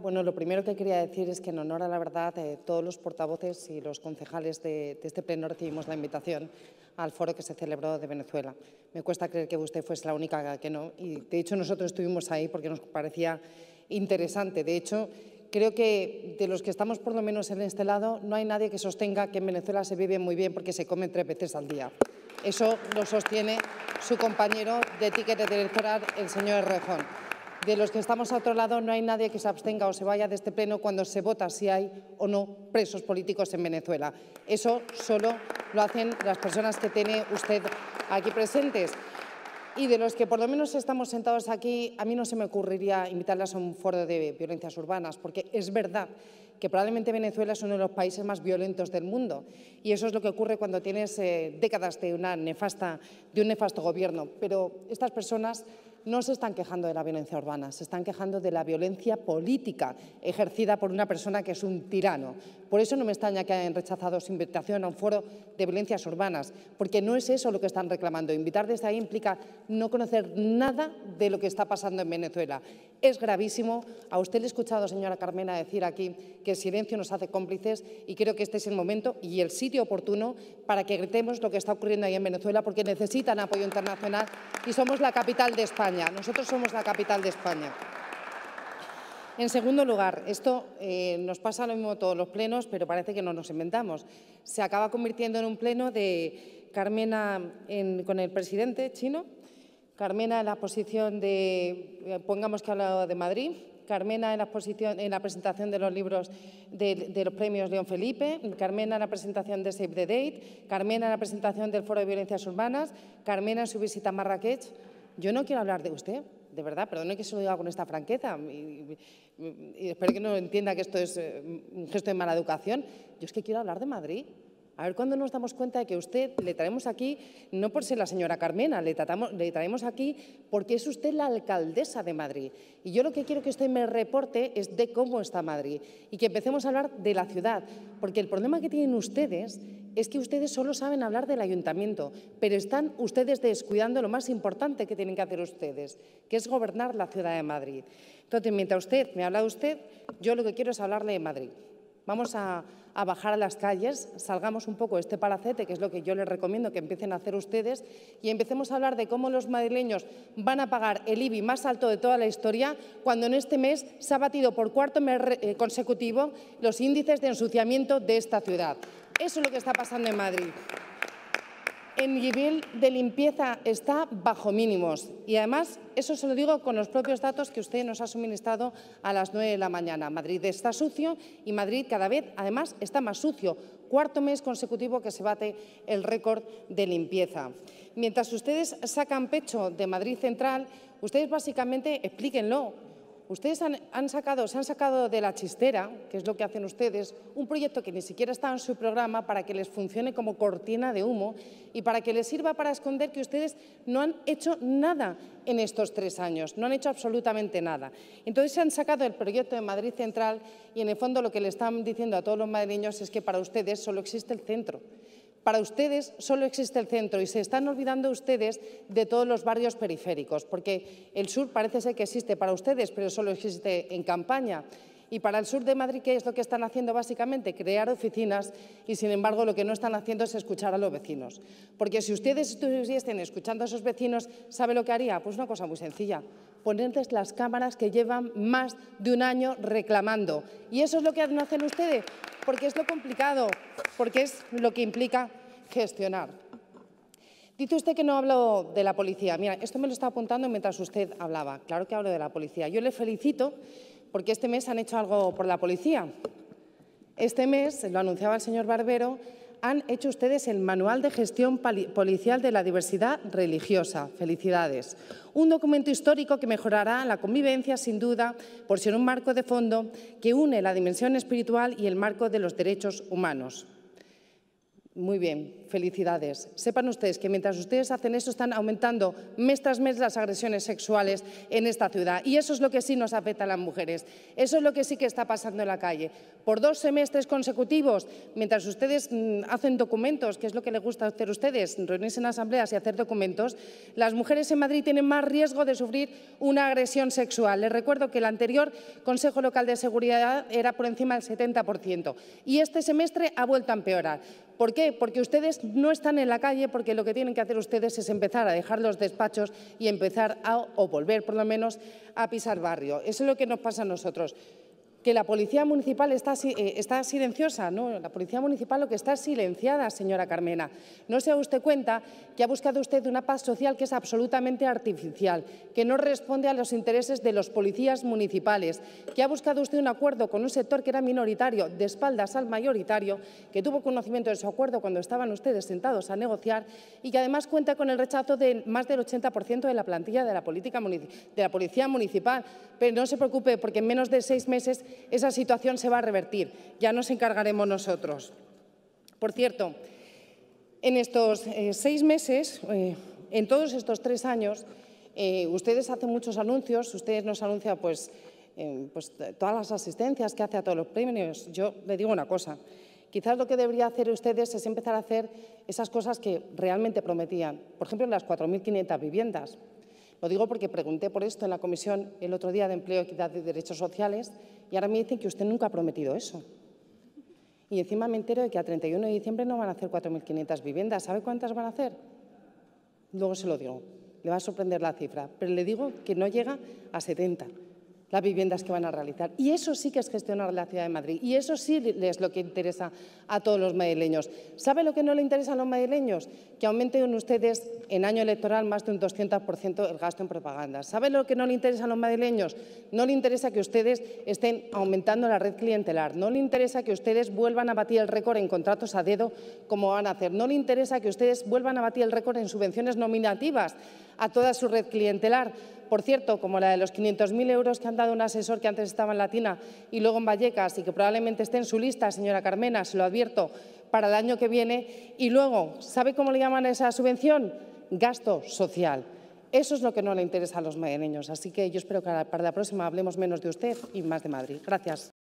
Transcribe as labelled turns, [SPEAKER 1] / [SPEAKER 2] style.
[SPEAKER 1] Bueno, lo primero que quería decir es que en honor a la verdad, eh, todos los portavoces y los concejales de, este pleno recibimos la invitación al foro que se celebró de Venezuela. Me cuesta creer que usted fuese la única que no, y de hecho nosotros estuvimos ahí porque nos parecía interesante. De hecho, creo que de los que estamos por lo menos en este lado, no hay nadie que sostenga que en Venezuela se vive muy bien porque se come tres veces al día. Eso lo sostiene su compañero de de electoral, el señor Rejón de los que estamos a otro lado no hay nadie que se abstenga o se vaya de este pleno cuando se vota si hay o no presos políticos en Venezuela. Eso solo lo hacen las personas que tiene usted aquí presentes. Y de los que por lo menos estamos sentados aquí, a mí no se me ocurriría invitarlas a un foro de violencias urbanas, porque es verdad que probablemente Venezuela es uno de los países más violentos del mundo. Y eso es lo que ocurre cuando tienes eh, décadas de, de un nefasto gobierno. Pero estas personas no se están quejando de la violencia urbana, se están quejando de la violencia política ejercida por una persona que es un tirano. Por eso no me extraña que hayan rechazado su invitación a un foro de violencias urbanas, porque no es eso lo que están reclamando. Invitar desde ahí implica no conocer nada de lo que está pasando en Venezuela. Es gravísimo. A usted le he escuchado, señora Carmena, decir aquí que el silencio nos hace cómplices y creo que este es el momento y el sitio oportuno para que gritemos lo que está ocurriendo ahí en Venezuela, porque necesitan apoyo internacional y somos la capital de España. Nosotros somos la capital de España. En segundo lugar, esto eh, nos pasa lo mismo todos los plenos, pero parece que no nos inventamos. Se acaba convirtiendo en un pleno de Carmena con el presidente chino, Carmena en la posición de, eh, pongamos que ha hablado de Madrid, Carmena en la, posición en la presentación de los libros de, de, los premios León Felipe, Carmena en la presentación de Save the Date, Carmena en la presentación del Foro de Violencias Urbanas, Carmena en su visita a Marrakech yo no quiero hablar de usted, de verdad, perdone que se lo diga con esta franqueza y espero que no entienda que esto es eh, un gesto de mala educación. Yo es que quiero hablar de Madrid. A ver cuándo nos damos cuenta de que usted le traemos aquí, no por ser la señora Carmena, le, le traemos aquí porque es usted la alcaldesa de Madrid. Y yo lo que quiero que usted me reporte es de cómo está Madrid y que empecemos a hablar de la ciudad. Porque el problema que tienen ustedes es que ustedes solo saben hablar del ayuntamiento, pero están ustedes descuidando lo más importante que tienen que hacer ustedes, que es gobernar la ciudad de Madrid. Entonces, mientras usted me habla de usted, yo lo que quiero es hablarle de Madrid. Vamos a a bajar a las calles, salgamos un poco de este palacete, que es lo que yo les recomiendo que empiecen a hacer ustedes, y empecemos a hablar de cómo los madrileños van a pagar el IBI más alto de toda la historia, cuando en este mes se ha batido por cuarto mes eh, consecutivo los índices de ensuciamiento de esta ciudad. Eso es lo que está pasando en Madrid el nivel de limpieza está bajo mínimos. Y además, eso se lo digo con los propios datos que usted nos ha suministrado a las 9 de la mañana. Madrid está sucio y Madrid cada vez, además, está más sucio. Cuarto mes consecutivo que se bate el récord de limpieza. Mientras ustedes sacan pecho de Madrid Central, ustedes básicamente, explíquenlo, Ustedes se han sacado de la chistera, que es lo que hacen ustedes, un proyecto que ni siquiera estaba en su programa para que les funcione como cortina de humo y para que les sirva para esconder que ustedes no han hecho nada en estos tres años, no han hecho absolutamente nada. Entonces se han sacado el proyecto de Madrid Central y en el fondo lo que le están diciendo a todos los madrileños es que para ustedes solo existe el centro para ustedes solo existe el centro y se están olvidando ustedes de todos los barrios periféricos, porque el sur parece ser que existe para ustedes, pero solo existe en campaña. Y para el sur de Madrid, ¿qué es lo que están haciendo básicamente? Crear oficinas y, sin embargo, lo que no están haciendo es escuchar a los vecinos. Porque si ustedes estuviesen escuchando a esos vecinos, ¿sabe lo que haría? Pues una cosa muy sencilla, ponerles las cámaras que llevan más de un año reclamando. Y eso es lo que no hacen ustedes, porque es lo complicado, porque es lo que implica gestionar. Dice usted que no hablo de la policía. Mira, esto me lo está apuntando mientras usted hablaba. Claro que hablo de la policía. Yo le felicito porque este mes han hecho algo por la policía. Este mes, lo anunciaba el señor Barbero, han hecho ustedes el Manual de Gestión Policial de la Diversidad Religiosa. Felicidades. Un documento histórico que mejorará la convivencia, sin duda, por ser un marco de fondo que une la dimensión espiritual y el marco de los derechos humanos. Muy bien, felicidades. Sepan ustedes que mientras ustedes hacen eso están aumentando mes tras mes las agresiones sexuales en esta ciudad y eso es lo que sí nos afecta a las mujeres, eso es lo que sí que está pasando en la calle. Por dos semestres consecutivos, mientras ustedes mm, hacen documentos, que es lo que les gusta hacer a ustedes, reunirse en asambleas y hacer documentos, las mujeres en Madrid tienen más riesgo de sufrir una agresión sexual. Les recuerdo que el anterior Consejo Local de Seguridad era por encima del 70% y este semestre ha vuelto a empeorar. ¿Por qué? Porque ustedes no están en la calle, porque lo que tienen que hacer ustedes es empezar a dejar los despachos y empezar a, o volver por lo menos, a pisar barrio. Eso es lo que nos pasa a nosotros que la policía municipal está, eh, está, silenciosa. No, la policía municipal lo que está silenciada, señora Carmena. No se da usted cuenta que ha buscado usted una paz social que es absolutamente artificial, que no responde a los intereses de los policías municipales, que ha buscado usted un acuerdo con un sector que era minoritario, de espaldas al mayoritario, que tuvo conocimiento de su acuerdo cuando estaban ustedes sentados a negociar y que además cuenta con el rechazo de más del 80% de la plantilla de la, política de la policía municipal. Pero no se preocupe, porque en menos de seis meses esa situación se va a revertir. Ya nos encargaremos nosotros. Por cierto, en estos eh, seis meses, eh, en todos estos tres años, eh, ustedes hacen muchos anuncios, ustedes nos anuncian pues, pues, todas las asistencias que hace a todos los premios. Yo le digo una cosa, quizás lo que debería hacer ustedes es empezar a hacer esas cosas que realmente prometían. Por ejemplo, las 4.500 viviendas. Lo digo porque pregunté por esto en la comisión el otro día de Empleo, Equidad y Derechos Sociales y ahora me dicen que usted nunca ha prometido eso. Y encima me entero de que a 31 de diciembre no van a hacer 4.500 viviendas. ¿Sabe cuántas van a hacer? Luego se lo digo. Le va a sorprender la cifra, pero le digo que no llega a 70 las viviendas que van a realizar. Y eso sí que es gestionar la ciudad de Madrid. Y eso sí es lo que interesa a todos los madrileños. ¿Sabe lo que no le interesa a los madrileños? Que aumenten ustedes en año electoral más de un 200% el gasto en propaganda. ¿Sabe lo que no le interesa a los madrileños? No le interesa que ustedes estén aumentando la red clientelar. No le interesa que ustedes vuelvan a batir el récord en contratos a dedo como van a hacer. No le interesa que ustedes vuelvan a batir el récord en subvenciones nominativas a toda su red clientelar por cierto, como la de los 500.000 euros que han dado un asesor que antes estaba en Latina y luego en Vallecas y que probablemente esté en su lista, señora Carmena, se lo advierto, para el año que viene. Y luego, ¿sabe cómo le llaman esa subvención? Gasto social. Eso es lo que no le interesa a los madrileños. Así que yo espero que para la próxima hablemos menos de usted y más de Madrid. Gracias.